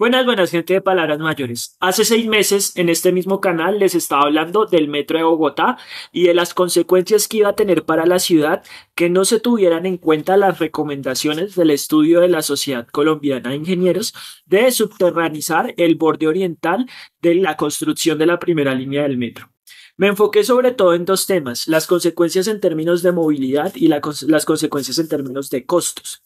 Buenas, buenas, gente de palabras mayores. Hace seis meses en este mismo canal les estaba hablando del metro de Bogotá y de las consecuencias que iba a tener para la ciudad que no se tuvieran en cuenta las recomendaciones del estudio de la Sociedad Colombiana de Ingenieros de subterranizar el borde oriental de la construcción de la primera línea del metro. Me enfoqué sobre todo en dos temas, las consecuencias en términos de movilidad y las consecuencias en términos de costos.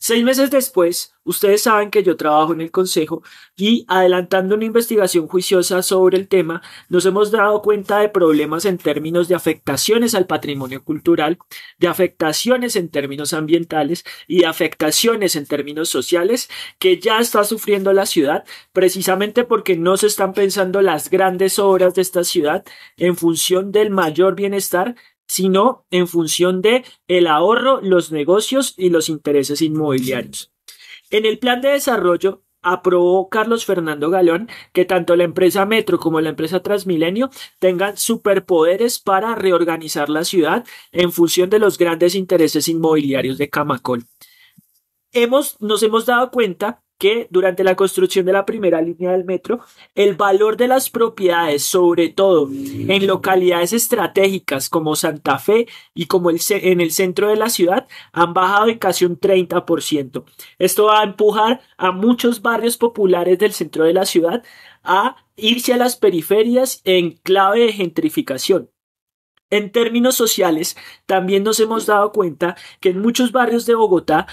Seis meses después, ustedes saben que yo trabajo en el Consejo y, adelantando una investigación juiciosa sobre el tema, nos hemos dado cuenta de problemas en términos de afectaciones al patrimonio cultural, de afectaciones en términos ambientales y de afectaciones en términos sociales que ya está sufriendo la ciudad precisamente porque no se están pensando las grandes obras de esta ciudad en función del mayor bienestar sino en función de el ahorro, los negocios y los intereses inmobiliarios. En el plan de desarrollo aprobó Carlos Fernando Galón que tanto la empresa Metro como la empresa Transmilenio tengan superpoderes para reorganizar la ciudad en función de los grandes intereses inmobiliarios de Camacol. nos hemos dado cuenta que durante la construcción de la primera línea del metro, el valor de las propiedades, sobre todo en localidades estratégicas como Santa Fe y como el, en el centro de la ciudad, han bajado en casi un 30%. Esto va a empujar a muchos barrios populares del centro de la ciudad a irse a las periferias en clave de gentrificación. En términos sociales, también nos hemos dado cuenta que en muchos barrios de Bogotá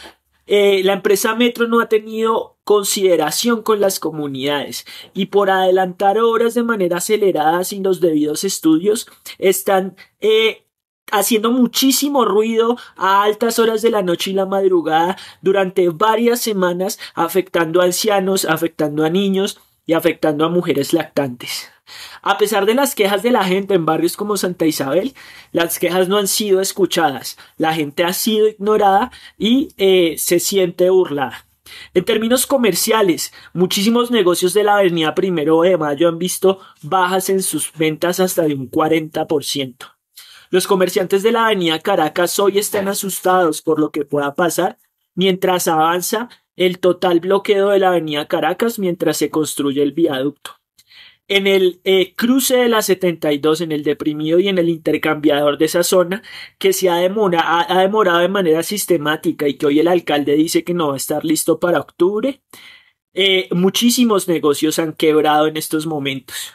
eh, la empresa Metro no ha tenido consideración con las comunidades y por adelantar obras de manera acelerada sin los debidos estudios están eh, haciendo muchísimo ruido a altas horas de la noche y la madrugada durante varias semanas, afectando a ancianos, afectando a niños, y afectando a mujeres lactantes. A pesar de las quejas de la gente en barrios como Santa Isabel, las quejas no han sido escuchadas, la gente ha sido ignorada y eh, se siente burlada. En términos comerciales, muchísimos negocios de la avenida Primero de Mayo han visto bajas en sus ventas hasta de un 40%. Los comerciantes de la avenida Caracas hoy están asustados por lo que pueda pasar mientras avanza el total bloqueo de la avenida Caracas mientras se construye el viaducto. En el eh, cruce de la 72, en el deprimido y en el intercambiador de esa zona, que se ha, ha, demorado de manera sistemática y que hoy el alcalde dice que no va a estar listo para octubre, eh, muchísimos negocios han quebrado en estos momentos.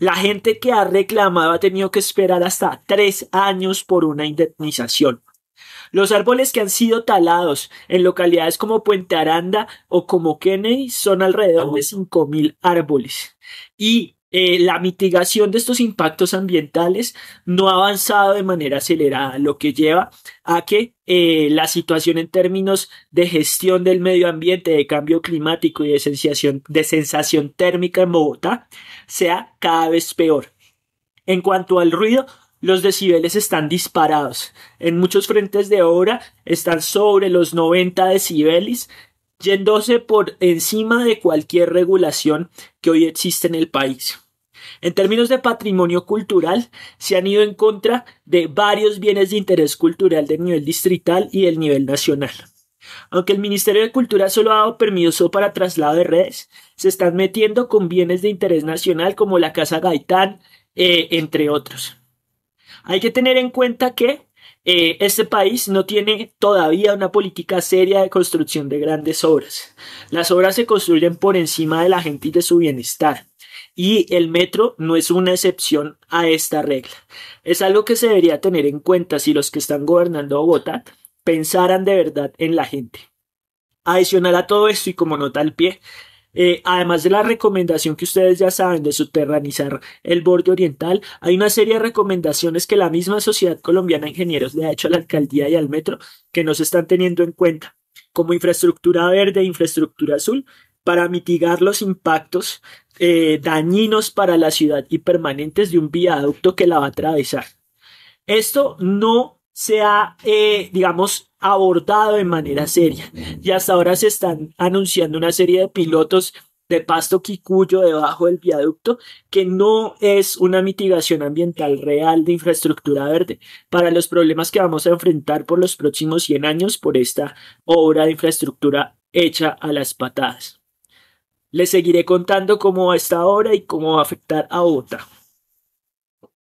La gente que ha reclamado ha tenido que esperar hasta tres años por una indemnización. Los árboles que han sido talados en localidades como Puente Aranda o como Kennedy son alrededor de 5.000 árboles. Y eh, la mitigación de estos impactos ambientales no ha avanzado de manera acelerada, lo que lleva a que eh, la situación en términos de gestión del medio ambiente, de cambio climático y de de sensación térmica en Bogotá sea cada vez peor. En cuanto al ruido, los decibeles están disparados. En muchos frentes de obra están sobre los 90 decibeles, yéndose por encima de cualquier regulación que hoy existe en el país. En términos de patrimonio cultural, se han ido en contra de varios bienes de interés cultural del nivel distrital y del nivel nacional. Aunque el Ministerio de Cultura solo ha dado permiso para traslado de redes, se están metiendo con bienes de interés nacional como la Casa Gaitán, eh, entre otros. Hay que tener en cuenta que eh, este país no tiene todavía una política seria de construcción de grandes obras. Las obras se construyen por encima de la gente y de su bienestar. Y el metro no es una excepción a esta regla. Es algo que se debería tener en cuenta si los que están gobernando Bogotá pensaran de verdad en la gente. Adicional a todo esto y como nota al pie, eh, además de la recomendación que ustedes ya saben de subterranizar el borde oriental, hay una serie de recomendaciones que la misma Sociedad Colombiana de Ingenieros le ha hecho a la alcaldía y al metro que nos están teniendo en cuenta, como infraestructura verde e infraestructura azul, para mitigar los impactos eh, dañinos para la ciudad y permanentes de un viaducto que la va a atravesar. Esto no se ha, eh, digamos, abordado de manera seria. Y hasta ahora se están anunciando una serie de pilotos de pasto quicuyo debajo del viaducto, que no es una mitigación ambiental real de infraestructura verde para los problemas que vamos a enfrentar por los próximos 100 años por esta obra de infraestructura hecha a las patadas. Les seguiré contando cómo va esta obra y cómo va a afectar a Bogotá.